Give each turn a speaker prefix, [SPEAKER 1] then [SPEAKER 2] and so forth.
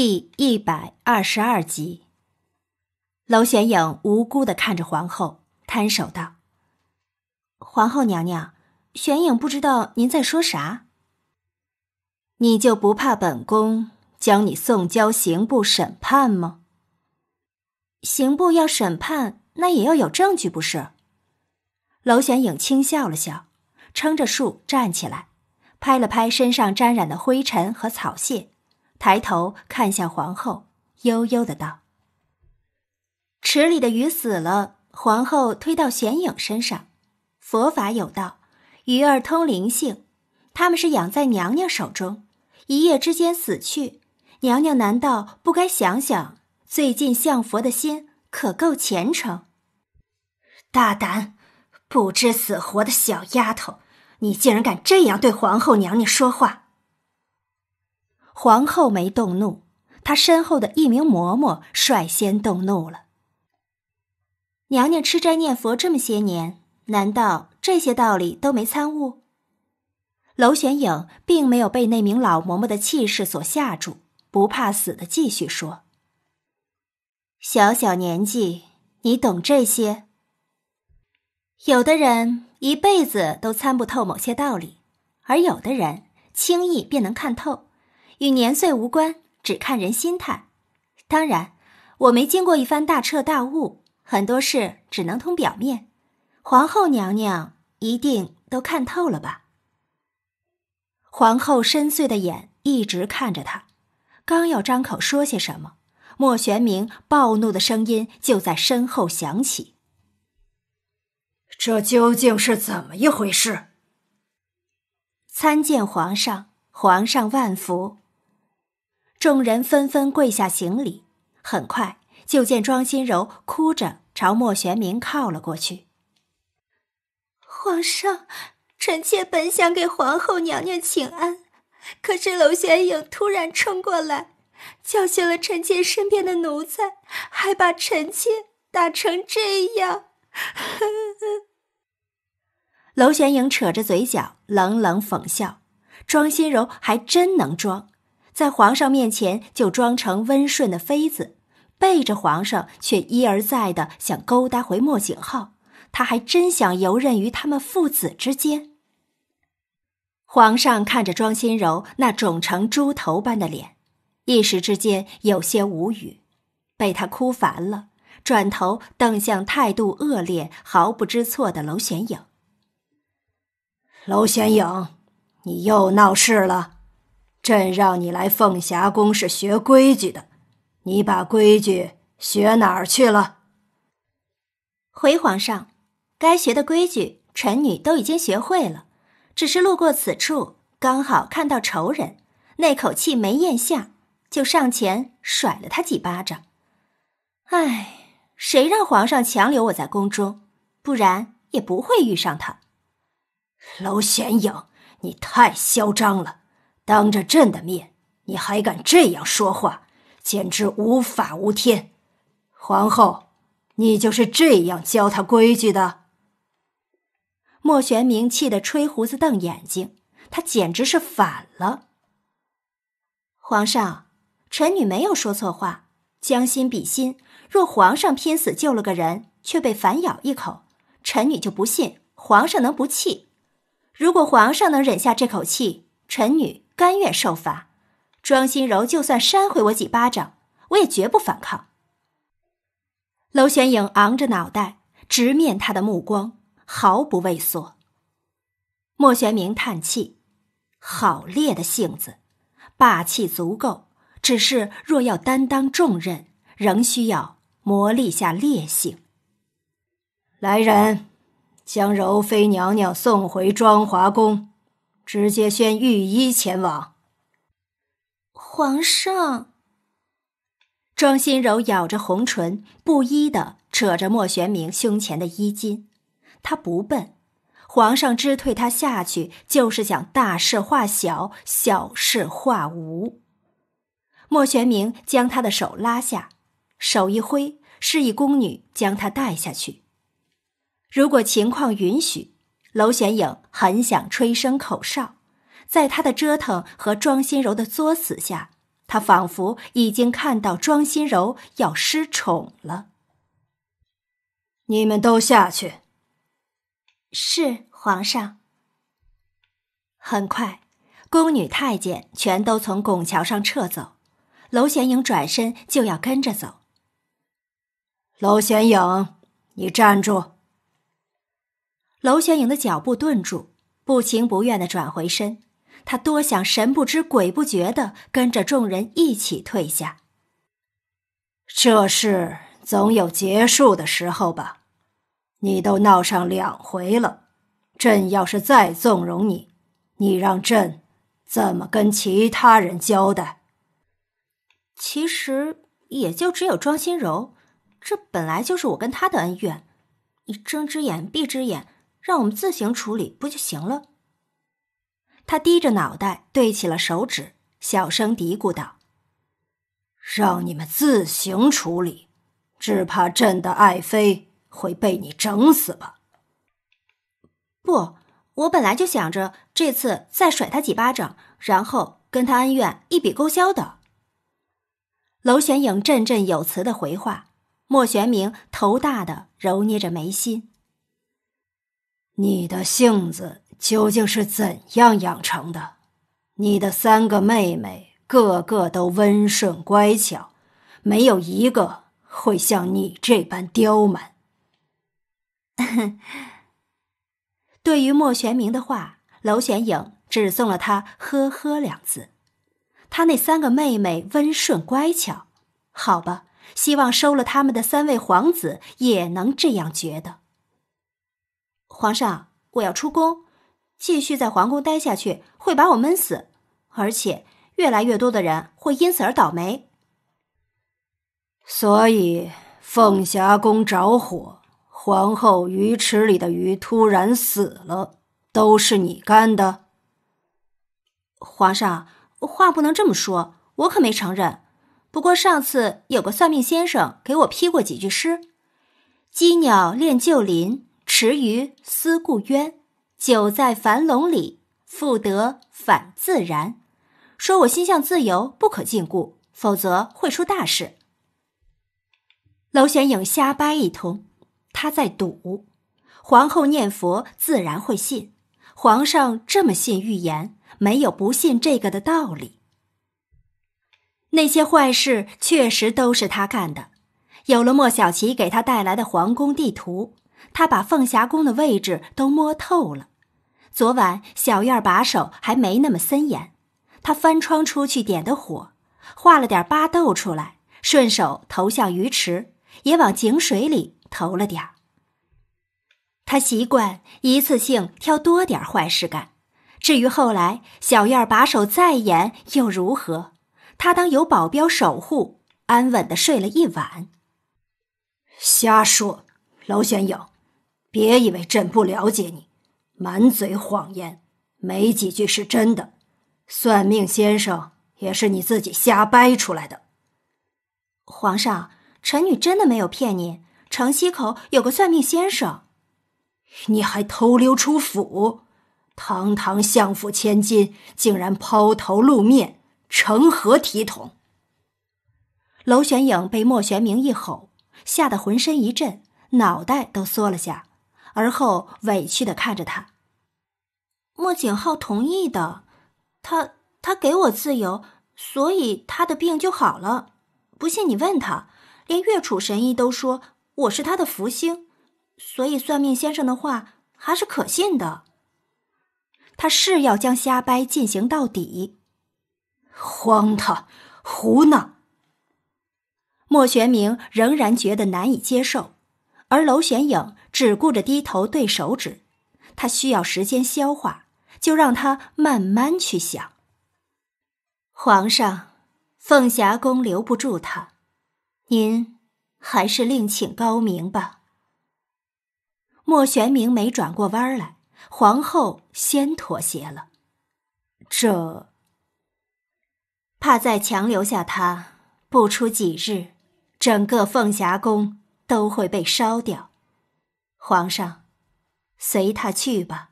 [SPEAKER 1] 第一百二十二集，娄玄影无辜的看着皇后，摊手道：“皇后娘娘，玄影不知道您在说啥。你就不怕本宫将你送交刑部审判吗？刑部要审判，那也要有证据不是？”娄玄影轻笑了笑，撑着树站起来，拍了拍身上沾染的灰尘和草屑。抬头看向皇后，悠悠的道：“池里的鱼死了。”皇后推到玄影身上，“佛法有道，鱼儿通灵性，他们是养在娘娘手中，一夜之间死去。娘娘难道不该想想？最近相佛的心可够虔诚？大胆，不知死活的小丫头，你竟然敢这样对皇后娘娘说话！”皇后没动怒，她身后的一名嬷嬷率先动怒了。娘娘吃斋念佛这么些年，难道这些道理都没参悟？娄玄影并没有被那名老嬷嬷的气势所吓住，不怕死的继续说：“小小年纪，你懂这些？有的人一辈子都参不透某些道理，而有的人轻易便能看透。”与年岁无关，只看人心态。当然，我没经过一番大彻大悟，很多事只能通表面。皇后娘娘一定都看透了吧？皇后深邃的眼一直看着他，刚要张口说些什么，莫玄明暴怒的声音就在身后响起：“这究竟是怎么一回事？”参见皇上，皇上万福。众人纷纷跪下行礼，很快就见庄心柔哭着朝莫玄明靠了过去。皇上，臣妾本想给皇后娘娘请安，可是娄玄影突然冲过来，教训了臣妾身边的奴才，还把臣妾打成这样。娄 玄影扯着嘴角冷冷讽笑，庄心柔还真能装。在皇上面前就装成温顺的妃子，背着皇上却一而再的想勾搭回莫景浩，他还真想游刃于他们父子之间。皇上看着庄心柔那肿成猪头般的脸，一时之间有些无语，被他哭烦了，转头瞪向态度恶劣、毫不知错的娄玄影：“娄玄影，你又闹事了。”朕让你来凤霞宫是学规矩的，你把规矩学哪儿去了？回皇上，该学的规矩，臣女都已经学会了，只是路过此处，刚好看到仇人，那口气没咽下，就上前甩了他几巴掌。唉，谁让皇上强留我在宫中，不然也不会遇上他。娄玄影，你太嚣张了！当着朕的面，你还敢这样说话，简直无法无天！皇后，你就是这样教他规矩的？莫玄明气得吹胡子瞪眼睛，他简直是反了！皇上，臣女没有说错话。将心比心，若皇上拼死救了个人，却被反咬一口，臣女就不信皇上能不气。如果皇上能忍下这口气，臣女。甘愿受罚，庄心柔就算扇回我几巴掌，我也绝不反抗。楼玄影昂着脑袋，直面他的目光，毫不畏缩。莫玄明叹气：“好烈的性子，霸气足够，只是若要担当重任，仍需要磨砺下烈性。”来人，将柔妃娘娘送回庄华宫。直接宣御医前往。皇上，庄心柔咬着红唇，不依的扯着莫玄明胸前的衣襟。他不笨，皇上支退他下去，就是想大事化小，小事化无。莫玄明将他的手拉下，手一挥，示意宫女将他带下去。如果情况允许。娄玄影很想吹声口哨，在他的折腾和庄心柔的作死下，他仿佛已经看到庄心柔要失宠了。你们都下去。是皇上。很快，宫女太监全都从拱桥上撤走，娄玄影转身就要跟着走。娄玄影，你站住！娄玄颖的脚步顿住，不情不愿的转回身。他多想神不知鬼不觉的跟着众人一起退下。这事总有结束的时候吧？你都闹上两回了，朕要是再纵容你，你让朕怎么跟其他人交代？其实也就只有庄心柔，这本来就是我跟他的恩怨，你睁只眼闭只眼。让我们自行处理不就行了？他低着脑袋，对起了手指，小声嘀咕道：“让你们自行处理，只怕朕的爱妃会被你整死吧？”“不，我本来就想着这次再甩他几巴掌，然后跟他恩怨一笔勾销的。”娄玄影振振有词的回话，莫玄明头大的揉捏着眉心。你的性子究竟是怎样养成的？你的三个妹妹个个都温顺乖巧，没有一个会像你这般刁蛮。对于莫玄明的话，楼玄影只送了他“呵呵”两字。他那三个妹妹温顺乖巧，好吧，希望收了他们的三位皇子也能这样觉得。皇上，我要出宫，继续在皇宫待下去会把我闷死，而且越来越多的人会因此而倒霉。所以凤霞宫着火，皇后鱼池里的鱼突然死了，都是你干的。皇上，话不能这么说，我可没承认。不过上次有个算命先生给我批过几句诗：“鸡鸟恋旧林。”池鱼思故渊，久在樊笼里，复得返自然。说我心向自由，不可禁锢，否则会出大事。娄玄影瞎掰一通，他在赌。皇后念佛自然会信，皇上这么信预言，没有不信这个的道理。那些坏事确实都是他干的。有了莫小琪给他带来的皇宫地图。他把凤霞宫的位置都摸透了，昨晚小院把守还没那么森严，他翻窗出去点的火，化了点巴豆出来，顺手投向鱼池，也往井水里投了点儿。他习惯一次性挑多点坏事干，至于后来小院把守再严又如何，他当有保镖守护，安稳的睡了一晚。瞎说。娄玄影，别以为朕不了解你，满嘴谎言，没几句是真的。算命先生也是你自己瞎掰出来的。皇上，臣女真的没有骗您。城西口有个算命先生，你还偷溜出府，堂堂相府千金，竟然抛头露面，成何体统？娄玄影被莫玄明一吼，吓得浑身一震。脑袋都缩了下，而后委屈的看着他。莫景浩同意的，他他给我自由，所以他的病就好了。不信你问他，连岳楚神医都说我是他的福星，所以算命先生的话还是可信的。他是要将瞎掰进行到底，荒唐，胡闹。莫玄明仍然觉得难以接受。而娄玄影只顾着低头对手指，他需要时间消化，就让他慢慢去想。皇上，凤霞宫留不住他，您还是另请高明吧。莫玄明没转过弯来，皇后先妥协了，这怕再强留下他，不出几日，整个凤霞宫。都会被烧掉，皇上，随他去吧。